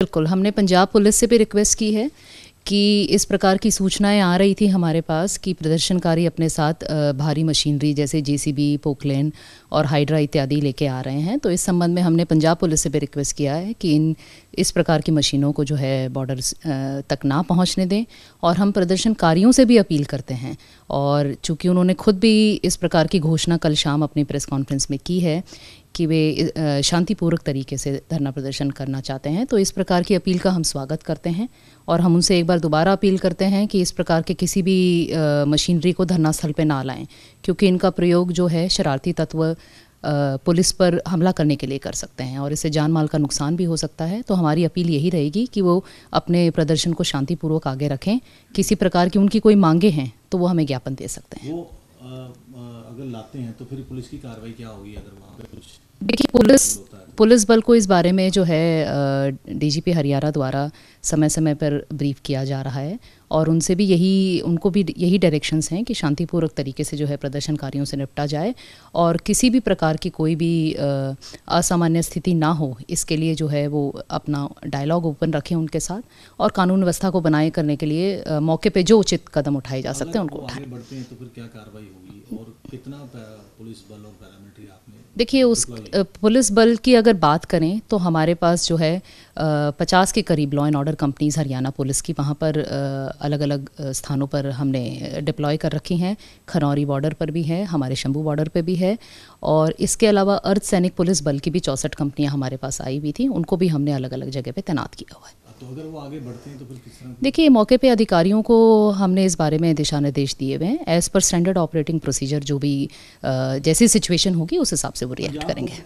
बिल्कुल हमने पंजाब पुलिस से भी रिक्वेस्ट की है कि इस प्रकार की सूचनाएं आ रही थी हमारे पास कि प्रदर्शनकारी अपने साथ भारी मशीनरी जैसे जेसीबी पोकलेन और हाइड्रा इत्यादि लेके आ रहे हैं तो इस संबंध में हमने पंजाब पुलिस से भी रिक्वेस्ट किया है कि इन इस प्रकार की मशीनों को जो है बॉर्डर तक ना पहुंचने दें और हम प्रदर्शनकारियों से भी अपील करते हैं और चूँकि उन्होंने खुद भी इस प्रकार की घोषणा कल शाम अपनी प्रेस कॉन्फ्रेंस में की है कि वे शांतिपूर्वक तरीके से धरना प्रदर्शन करना चाहते हैं तो इस प्रकार की अपील का हम स्वागत करते हैं और हम उनसे एक बार दोबारा अपील करते हैं कि इस प्रकार के किसी भी मशीनरी को धरना स्थल पर ना लाएं क्योंकि इनका प्रयोग जो है शरारती तत्व पुलिस पर हमला करने के लिए कर सकते हैं और इससे जान माल का नुकसान भी हो सकता है तो हमारी अपील यही रहेगी कि वो अपने प्रदर्शन को शांतिपूर्वक आगे रखें किसी प्रकार की उनकी कोई मांगे हैं तो वो हमें ज्ञापन दे सकते हैं अगर लाते हैं तो फिर पुलिस की कार्रवाई क्या होगी अगर वहाँ पर कुछ देखिए पुलिस पुलिस बल को इस बारे में जो है डीजीपी हरियाणा द्वारा समय समय पर ब्रीफ किया जा रहा है और उनसे भी यही उनको भी यही डायरेक्शंस हैं कि शांतिपूर्वक तरीके से जो है प्रदर्शनकारियों से निपटा जाए और किसी भी प्रकार की कोई भी असामान्य स्थिति ना हो इसके लिए जो है वो अपना डायलॉग ओपन रखें उनके साथ और कानून व्यवस्था को बनाए करने के लिए आ, मौके पर जो उचित कदम उठाए जा सकते हैं उनको उठाए तो देखिए उस पुलिस बल की अगर बात करें तो हमारे पास जो है पचास के करीब law and order companies Haryana police की वहाँ पर अलग अलग स्थानों पर हमने डिप्लॉय कर रखी हैं खनौरी बॉर्डर पर भी है हमारे शंभू बॉर्डर पर भी है और इसके अलावा अर्धसैनिक पुलिस बल की भी चौंसठ कंपनियाँ हमारे पास आई हुई थी उनको भी हमने अलग अलग जगह पर तैनात किया हुआ है तो अगर वो आगे बढ़ते हैं तो फिर किस तरह देखिए मौके पे अधिकारियों को हमने इस बारे में दिशा निर्देश दिए हुए हैं as per standard operating procedure जो भी जैसी सिचुएशन होगी उस हिसाब से वो रिएक्ट करेंगे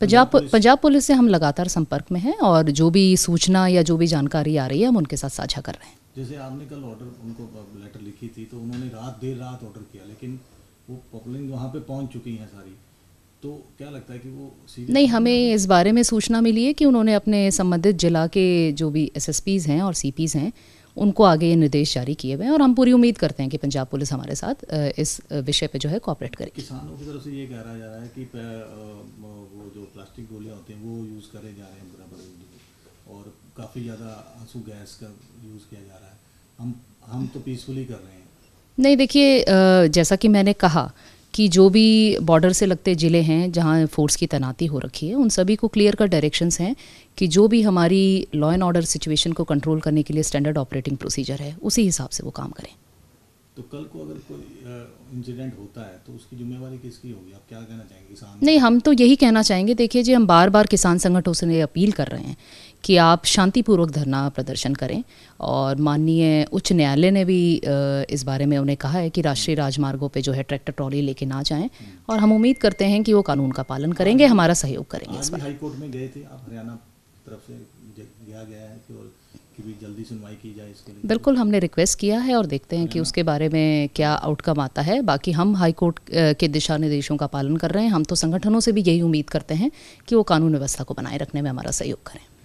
पंजाब पंजाब पुलिस से हम लगातार संपर्क में हैं और जो भी सूचना या जो भी जानकारी आ रही है हम उनके साथ साझा कर रहे हैं जैसे आपने कल ऑर्डर उनको लेटर लिखी थी तो उन्होंने रात देर रात ऑर्डर किया लेकिन वो पब्लिक वहाँ पे पहुँच चुकी हैं सारी तो क्या लगता है कि वो नहीं हमें इस बारे में सूचना मिली है कि उन्होंने अपने संबंधित जिला के जो भी एसएसपीज हैं और सीपीज हैं उनको आगे ये निर्देश जारी किए हुए हैं और हम पूरी उम्मीद करते हैं कि पंजाब पुलिस हमारे साथ इस विषय पे जो है कॉपरेट करेगी किसानों की तरफ से ये कह रहा जा रहा है कि वो जो प्लास्टिक गोलियां होती हैं वो यूज़ करे जा रहे हैं बराबर और काफ़ी ज़्यादा आंसू गैस का यूज़ किया जा रहा है हम हम तो पीसफुली कर रहे हैं नहीं देखिए जैसा कि मैंने कहा कि जो भी बॉर्डर से लगते ज़िले हैं जहाँ फोर्स की तैनाती हो रखी है उन सभी को क्लियर कट डायरेक्शंस हैं कि जो भी हमारी लॉ एंड ऑर्डर सिचुएशन को कंट्रोल करने के लिए स्टैंडर्ड ऑपरेटिंग प्रोसीजर है उसी हिसाब से वो काम करें तो कल को अगर कोई इंसिडेंट होता है तो उसकी जिम्मेवारी किसकी होगी आप क्या कहना चाहेंगे किसान नहीं हम तो यही कहना चाहेंगे देखिए जी हम बार बार किसान संगठनों से अपील कर रहे हैं कि आप शांतिपूर्वक धरना प्रदर्शन करें और माननीय उच्च न्यायालय ने भी इस बारे में उन्हें कहा है कि राष्ट्रीय राजमार्गों पे जो है ट्रैक्टर ट्रॉली लेके ना जाएं और हम उम्मीद करते हैं कि वो कानून का पालन करेंगे हमारा सहयोग करेंगे इस बार हाईकोर्ट में गए थे आप हरियाणा तरफ से गया है कि भी जल्दी सुनवाई की जाए इसके लिए बिल्कुल हमने रिक्वेस्ट किया है और देखते हैं कि उसके बारे में क्या आउटकम आता है बाकी हम हाई कोर्ट के दिशा निर्देशों का पालन कर रहे हैं हम तो संगठनों से भी यही उम्मीद करते हैं कि वो कानून व्यवस्था को बनाए रखने में हमारा सहयोग करें